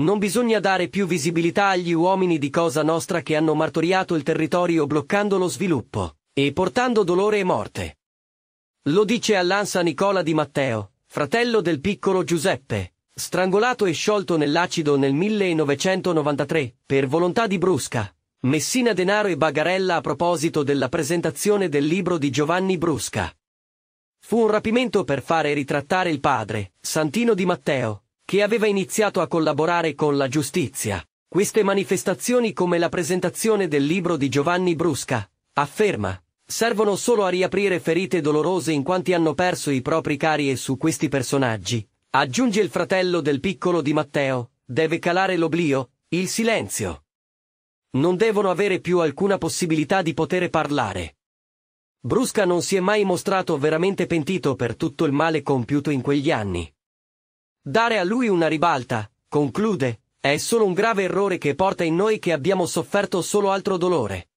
Non bisogna dare più visibilità agli uomini di Cosa Nostra che hanno martoriato il territorio bloccando lo sviluppo e portando dolore e morte. Lo dice all'Ansa Nicola di Matteo, fratello del piccolo Giuseppe, strangolato e sciolto nell'acido nel 1993 per volontà di Brusca. Messina Denaro e Bagarella a proposito della presentazione del libro di Giovanni Brusca. Fu un rapimento per fare ritrattare il padre, Santino di Matteo, che aveva iniziato a collaborare con la giustizia. Queste manifestazioni come la presentazione del libro di Giovanni Brusca, afferma, servono solo a riaprire ferite dolorose in quanti hanno perso i propri cari e su questi personaggi, aggiunge il fratello del piccolo di Matteo, deve calare l'oblio, il silenzio. Non devono avere più alcuna possibilità di poter parlare. Brusca non si è mai mostrato veramente pentito per tutto il male compiuto in quegli anni. Dare a lui una ribalta, conclude, è solo un grave errore che porta in noi che abbiamo sofferto solo altro dolore.